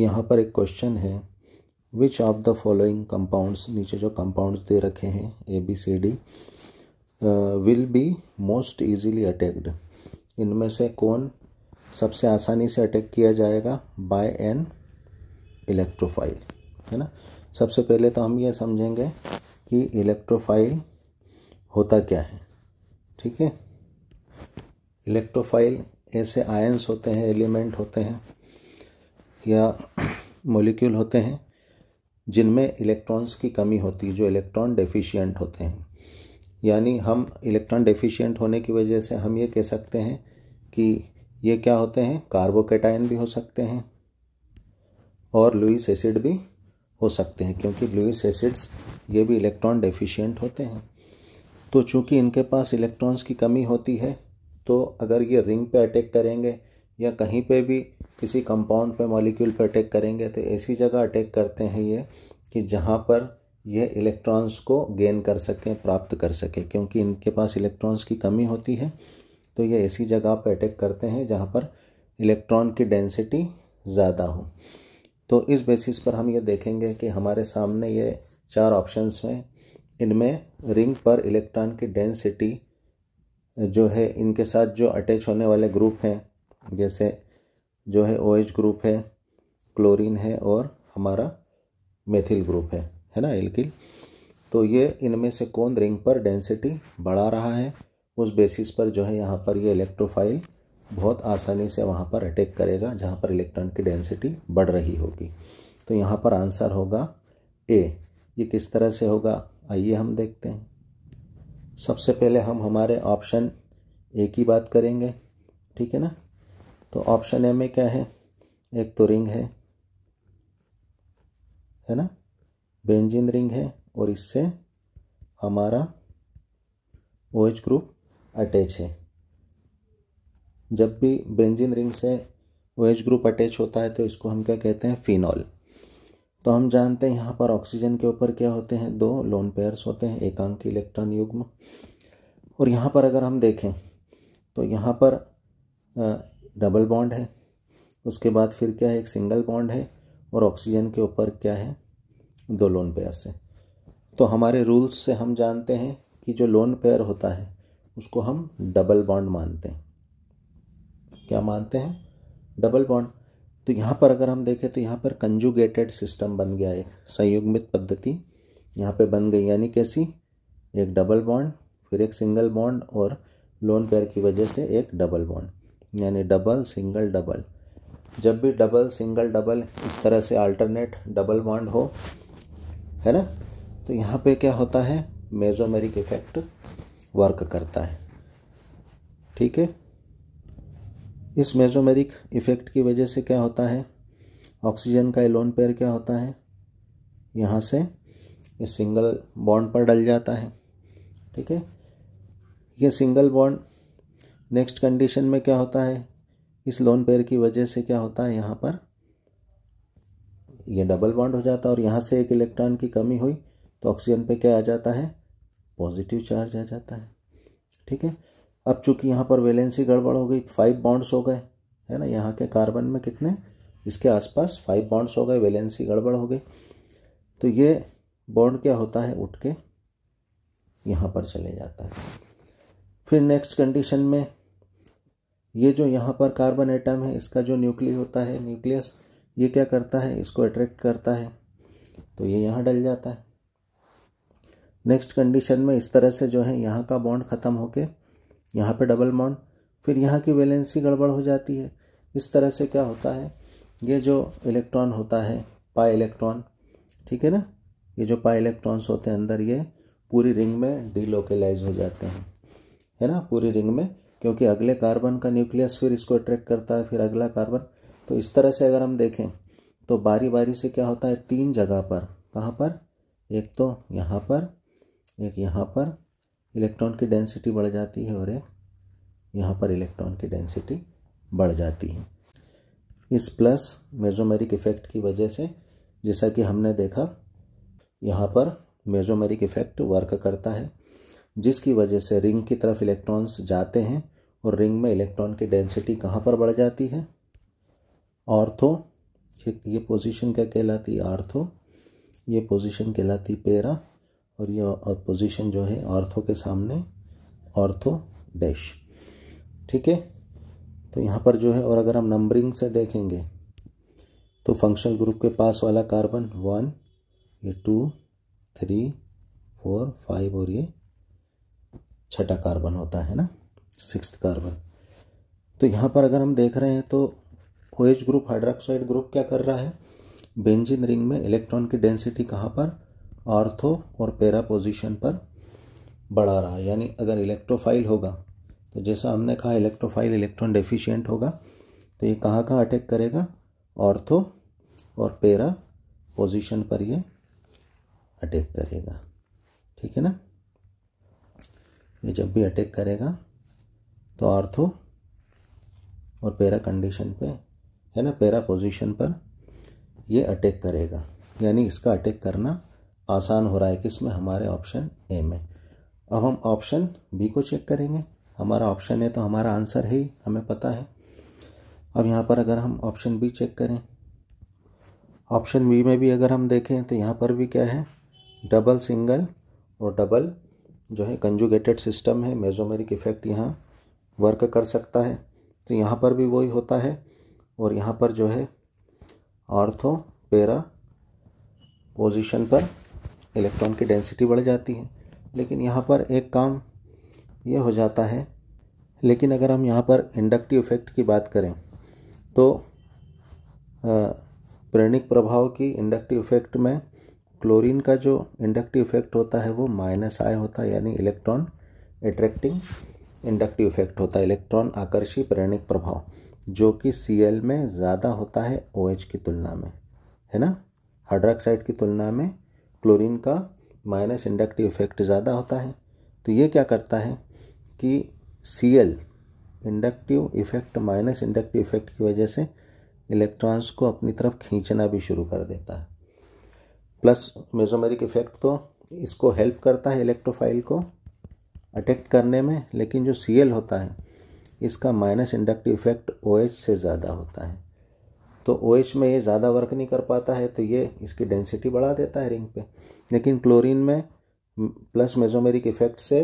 यहाँ पर एक क्वेश्चन है which of the following compounds नीचे जो कंपाउंड्स दे रखे हैं A B C D will be most easily attacked इनमें से कौन सबसे आसानी से अटैक किया जाएगा बाय एन इलेक्ट्रोफाइल है ना सबसे पहले तो हम ये समझेंगे कि इलेक्ट्रोफाइल होता क्या है ठीक है इलेक्ट्रोफाइल ऐसे आयंस होते हैं एलिमेंट होते हैं या मोलिक्यूल होते हैं जिनमें इलेक्ट्रॉन्स की कमी होती है जो इलेक्ट्रॉन डेफिशिएंट होते हैं यानी हम इलेक्ट्रॉन डेफिशिएंट होने की वजह से हम ये कह सकते हैं कि ये क्या होते हैं कार्बोकेटाइन भी हो सकते हैं और लुइस एसिड भी हो सकते हैं क्योंकि लुइस एसिड्स ये भी इलेक्ट्रॉन डेफिशिएंट होते हैं तो चूंकि इनके पास इलेक्ट्रॉन्स की कमी होती है तो अगर ये रिंग पे अटैक करेंगे या कहीं पे भी किसी कंपाउंड पे मॉलिक्यूल पे अटैक करेंगे तो ऐसी जगह अटैक करते हैं ये कि जहाँ पर ये इलेक्ट्रॉन्स को गेन कर सकें प्राप्त कर सकें क्योंकि इनके पास इलेक्ट्रॉन्स की कमी होती है तो ये ऐसी जगह पर अटैक करते हैं जहाँ पर इलेक्ट्रॉन की डेंसिटी ज़्यादा हो तो इस बेसिस पर हम ये देखेंगे कि हमारे सामने ये चार ऑप्शंस हैं इनमें रिंग पर इलेक्ट्रॉन की डेंसिटी जो है इनके साथ जो अटैच होने वाले ग्रुप हैं जैसे जो है ओ OH ग्रुप है क्लोरीन है और हमारा मेथिल ग्रुप है है ना एल्किल तो ये इनमें से कौन रिंग पर डेंसिटी बढ़ा रहा है उस बेसिस पर जो है यहाँ पर ये इलेक्ट्रोफाइल बहुत आसानी से वहाँ पर अटैक करेगा जहाँ पर इलेक्ट्रॉन की डेंसिटी बढ़ रही होगी तो यहाँ पर आंसर होगा ए ये किस तरह से होगा आइए हम देखते हैं सबसे पहले हम हमारे ऑप्शन ए की बात करेंगे ठीक है ना तो ऑप्शन ए में क्या है एक तो रिंग है है ना बेंजिन रिंग है और इससे हमारा ओ एच ग्रुप अटैच है जब भी बेंजिन रिंग से ओ एच ग्रुप अटैच होता है तो इसको हम क्या कहते हैं फिनॉल तो हम जानते हैं यहाँ पर ऑक्सीजन के ऊपर क्या होते हैं दो लोन पेयर्स होते हैं एकांकी इलेक्ट्रॉन युग्म और यहाँ पर अगर हम देखें तो यहाँ पर डबल बॉन्ड है उसके बाद फिर क्या है एक सिंगल बॉन्ड है और ऑक्सीजन के ऊपर क्या है दो लोन पेयर से तो हमारे रूल्स से हम जानते हैं कि जो लोन पेयर होता है उसको हम डबल बॉन्ड मानते हैं क्या मानते हैं डबल बॉन्ड तो यहाँ पर अगर हम देखें तो यहाँ पर कंजुगेटेड सिस्टम बन गया एक संयुग्मित पद्धति यहाँ पे बन गई यानी कैसी एक डबल बॉन्ड फिर एक सिंगल बॉन्ड और लोन पेयर की वजह से एक डबल बॉन्ड यानी डबल सिंगल डबल जब भी डबल सिंगल डबल इस तरह से अल्टरनेट डबल बॉन्ड हो है ना तो यहाँ पे क्या होता है मेजोमेरिक इफेक्ट वर्क करता है ठीक है इस मेजोमेरिक इफेक्ट की वजह से क्या होता है ऑक्सीजन का एलोन पेयर क्या होता है यहाँ से इस सिंगल बॉन्ड पर डल जाता है ठीक है ये सिंगल बॉन्ड नेक्स्ट कंडीशन में क्या होता है इस लोन पेयर की वजह से क्या होता है यहाँ पर ये डबल बॉन्ड हो जाता है और यहाँ से एक इलेक्ट्रॉन की कमी हुई तो ऑक्सीजन पे क्या आ जाता है पॉजिटिव चार्ज आ जाता है ठीक है अब चूंकि यहाँ पर वैलेंसी गड़बड़ हो गई फाइव बॉन्ड्स हो गए है ना यहाँ के कार्बन में कितने इसके आसपास फाइव बॉन्ड्स हो गए वैलेंसी गड़बड़ हो गई तो ये बॉन्ड क्या होता है उठ के यहाँ पर चले जाता है फिर नेक्स्ट कंडीशन में ये जो यहाँ पर कार्बन एटम है इसका जो न्यूक्ली होता है न्यूक्लियस ये क्या करता है इसको अट्रैक्ट करता है तो ये यहाँ डल जाता है नेक्स्ट कंडीशन में इस तरह से जो है यहाँ का बॉन्ड ख़त्म होके यहाँ पे डबल बॉन्ड फिर यहाँ की वैलेंसी गड़बड़ हो जाती है इस तरह से क्या होता है ये जो इलेक्ट्रॉन होता है पाई इलेक्ट्रॉन ठीक है ना ये जो पाई इलेक्ट्रॉन्स होते हैं अंदर ये पूरी रिंग में डीलोकेलाइज हो जाते हैं है ना पूरी रिंग में क्योंकि अगले कार्बन का न्यूक्लियस फिर इसको अट्रैक्ट करता है फिर अगला कार्बन तो इस तरह से अगर हम देखें तो बारी बारी से क्या होता है तीन जगह पर कहाँ पर एक तो यहाँ पर एक यहाँ पर इलेक्ट्रॉन की डेंसिटी बढ़ जाती है और एक यहाँ पर इलेक्ट्रॉन की डेंसिटी बढ़ जाती है इस प्लस मेजोमेरिक इफ़ेक्ट की वजह से जैसा कि हमने देखा यहाँ पर मेजोमेरिक इफ़ेक्ट वर्क करता है जिसकी वजह से रिंग की तरफ इलेक्ट्रॉन्स जाते हैं और रिंग में इलेक्ट्रॉन की डेंसिटी कहाँ पर बढ़ जाती है ऑर्थो ये पोजीशन क्या कहलाती है आर्थो ये पोजीशन कहलाती पेरा और ये पोजीशन जो है ऑर्थो के सामने ऑर्थो डैश ठीक है तो यहाँ पर जो है और अगर हम नंबरिंग से देखेंगे तो फंक्शनल ग्रुप के पास वाला कार्बन वन ये टू थ्री फोर फाइव और ये छठा कार्बन होता है ना सिक्स कार्बन तो यहाँ पर अगर हम देख रहे हैं तो O H group hydroxide group क्या कर रहा है बेंजिन रिंग में इलेक्ट्रॉन की डेंसिटी कहाँ पर ऑर्थो और पैरा पोजिशन पर बढ़ा रहा है यानी अगर इलेक्ट्रोफाइल होगा तो जैसा हमने कहा इलेक्ट्रोफाइल इलेक्ट्रॉन डेफिशिएंट होगा तो ये कहाँ कहाँ अटैक करेगा ऑर्थो और पैरा पोजिशन पर ये अटैक करेगा ठीक है ना ये जब भी अटैक करेगा तो ऑर्थो और पैरा कंडीशन पे है ना पैरा पोजीशन पर ये अटैक करेगा यानी इसका अटैक करना आसान हो रहा है कि इसमें हमारे ऑप्शन ए में अब हम ऑप्शन बी को चेक करेंगे हमारा ऑप्शन है तो हमारा आंसर है ही हमें पता है अब यहाँ पर अगर हम ऑप्शन बी चेक करें ऑप्शन बी में भी अगर हम देखें तो यहाँ पर भी क्या है डबल सिंगल और डबल जो है कंजुगेटेड सिस्टम है मेजोमेरिक इफेक्ट यहाँ वर्क कर सकता है तो यहाँ पर भी वही होता है और यहाँ पर जो है ऑर्थो पेरा पोजीशन पर इलेक्ट्रॉन की डेंसिटी बढ़ जाती है लेकिन यहाँ पर एक काम ये हो जाता है लेकिन अगर हम यहाँ पर इंडक्टिव इफेक्ट की बात करें तो प्रेरणिक प्रभाव की इंडक्टिव इफेक्ट में क्लोरीन का जो इंडक्टिव इफेक्ट होता है वो माइनस आई होता है यानी इलेक्ट्रॉन एट्रैक्टिंग इंडक्टिव इफेक्ट होता है इलेक्ट्रॉन आकर्षी प्रेरणिक प्रभाव जो कि सी में ज़्यादा होता है ओ OH की तुलना में है ना हाइड्रोक्साइड की तुलना में क्लोरीन का माइनस इंडक्टिव इफेक्ट ज़्यादा होता है तो ये क्या करता है कि C inductive effect minus inductive effect की वजह से इलेक्ट्रॉन्स को अपनी तरफ खींचना भी शुरू कर देता है प्लस मेजोमेरिक इफेक्ट तो इसको हेल्प करता है इलेक्ट्रोफाइल को अटैक्ट करने में लेकिन जो सी होता है इसका minus inductive effect O OH से ज़्यादा होता है तो ओ OH में ये ज़्यादा वर्क नहीं कर पाता है तो ये इसकी डेंसिटी बढ़ा देता है रिंग पे लेकिन क्लोरीन में प्लस मेजोमेरिक इफेक्ट से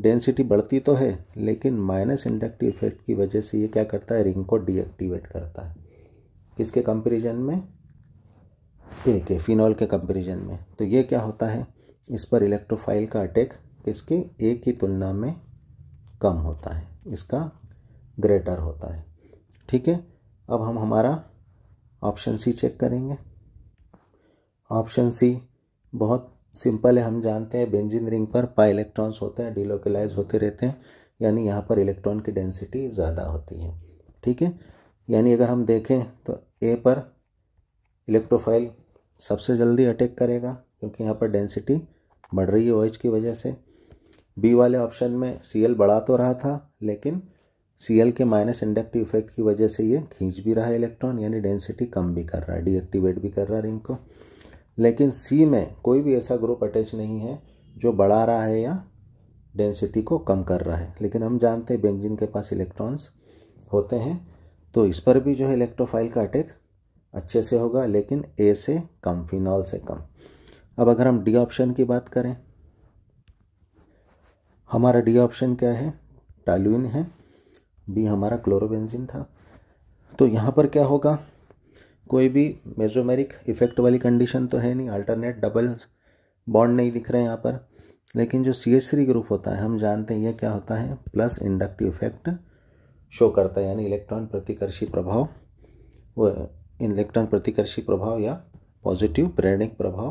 डेंसिटी बढ़ती तो है लेकिन माइनस इंडक्टिव इफेक्ट की वजह से ये क्या करता है रिंग को डीएक्टिवेट करता है इसके कंपेरिजन में ए के फिनॉल के कंपैरिजन में तो ये क्या होता है इस पर इलेक्ट्रोफाइल का अटैक किसके ए की तुलना में कम होता है इसका ग्रेटर होता है ठीक है अब हम हमारा ऑप्शन सी चेक करेंगे ऑप्शन सी बहुत सिंपल है हम जानते हैं बेंजिन रिंग पर पाई इलेक्ट्रॉन्स होते हैं डिलोकलाइज होते रहते हैं यानी यहाँ पर इलेक्ट्रॉन की डेंसिटी ज़्यादा होती है ठीक है यानी अगर हम देखें तो ए पर इलेक्ट्रोफाइल सबसे जल्दी अटैक करेगा क्योंकि यहाँ पर डेंसिटी बढ़ रही है ओएच की वजह से बी वाले ऑप्शन में सी एल बढ़ा तो रहा था लेकिन सी एल के माइनस इंडक्टिव इफेक्ट की वजह से ये खींच भी रहा है इलेक्ट्रॉन यानी डेंसिटी कम भी कर रहा है डीएक्टिवेट भी कर रहा है रिंग को लेकिन सी में कोई भी ऐसा ग्रुप अटैच नहीं है जो बढ़ा रहा है या डेंसिटी को कम कर रहा है लेकिन हम जानते हैं बेंजिन के पास इलेक्ट्रॉन्स होते हैं तो इस पर भी जो है इलेक्ट्रोफाइल का अटैक अच्छे से होगा लेकिन ए से कम फिनॉल से कम अब अगर हम डी ऑप्शन की बात करें हमारा डी ऑप्शन क्या है टालुइन है बी हमारा क्लोरोबेंजिन था तो यहाँ पर क्या होगा कोई भी मेजोमेरिक इफेक्ट वाली कंडीशन तो है नहीं अल्टरनेट डबल बॉन्ड नहीं दिख रहे हैं यहाँ पर लेकिन जो सी एच थ्री ग्रुप होता है हम जानते हैं ये क्या होता है प्लस इंडक्टिव इफेक्ट शो करता है यानी इलेक्ट्रॉन प्रतिकर्षी प्रभाव वो इलेक्ट्रॉन प्रतिकर्षी प्रभाव या पॉजिटिव प्रेरणिक प्रभाव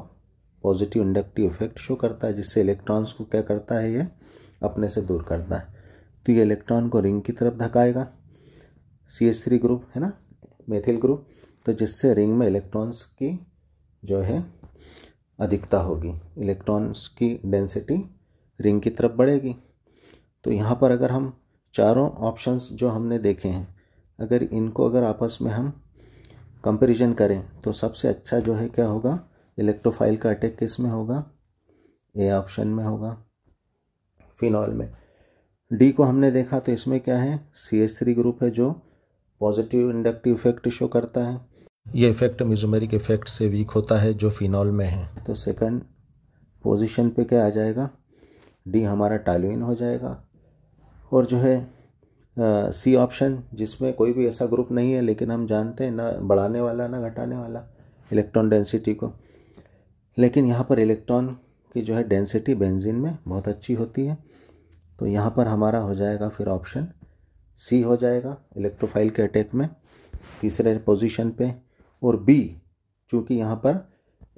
पॉजिटिव इंडक्टिव इफेक्ट शो करता है जिससे इलेक्ट्रॉन्स को क्या करता है ये अपने से दूर करता है तो ये इलेक्ट्रॉन को रिंग की तरफ धकाएगा सी एस थ्री ग्रुप है ना मेथिल ग्रुप तो जिससे रिंग में इलेक्ट्रॉन्स की जो है अधिकता होगी इलेक्ट्रॉन्स की डेंसिटी रिंग की तरफ बढ़ेगी तो यहाँ पर अगर हम चारों ऑप्शंस जो हमने देखे हैं अगर इनको अगर आपस में हम कंपैरिजन करें तो सबसे अच्छा जो है क्या होगा इलेक्ट्रोफाइल का अटैक किस में होगा ए ऑप्शन में होगा फिनॉल में डी को हमने देखा तो इसमें क्या है सी एस थ्री ग्रुप है जो पॉजिटिव इंडक्टिव इफेक्ट शो करता है ये इफेक्ट मिजोमेरिक इफेक्ट से वीक होता है जो फिनॉल में है तो सेकंड पोजीशन पे क्या आ जाएगा डी हमारा टाइलोइन हो जाएगा और जो है सी ऑप्शन जिसमें कोई भी ऐसा ग्रुप नहीं है लेकिन हम जानते हैं ना बढ़ाने वाला ना घटाने वाला इलेक्ट्रॉन डेंसिटी को लेकिन यहाँ पर इलेक्ट्रॉन की जो है डेंसिटी बेंजीन में बहुत अच्छी होती है तो यहाँ पर हमारा हो जाएगा फिर ऑप्शन सी हो जाएगा इलेक्ट्रोफाइल के अटैक में तीसरे पोजिशन पर और बी चूँकि यहाँ पर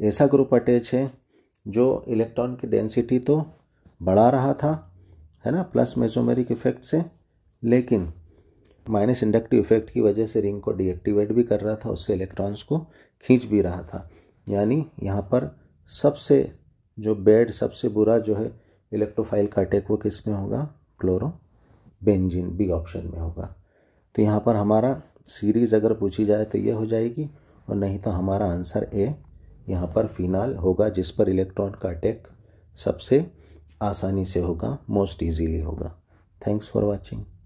ऐसा ग्रुप अटैच है जो इलेक्ट्रॉन की डेंसिटी तो बढ़ा रहा था है ना प्लस मेजोमेरिक इफेक्ट से लेकिन माइनस इंडक्टिव इफेक्ट की वजह से रिंग को डीएक्टिवेट भी कर रहा था उससे इलेक्ट्रॉन्स को खींच भी रहा था यानी यहाँ पर सबसे जो बेड सबसे बुरा जो है इलेक्ट्रोफाइल का अटैक वो किस में होगा क्लोरो बेंजिन बी ऑप्शन में होगा तो यहाँ पर हमारा सीरीज़ अगर पूछी जाए तो ये हो जाएगी और नहीं तो हमारा आंसर ए यहाँ पर फिनाल होगा जिस पर इलेक्ट्रॉन का अटैक सबसे आसानी से होगा मोस्ट इजीली होगा थैंक्स फॉर वाचिंग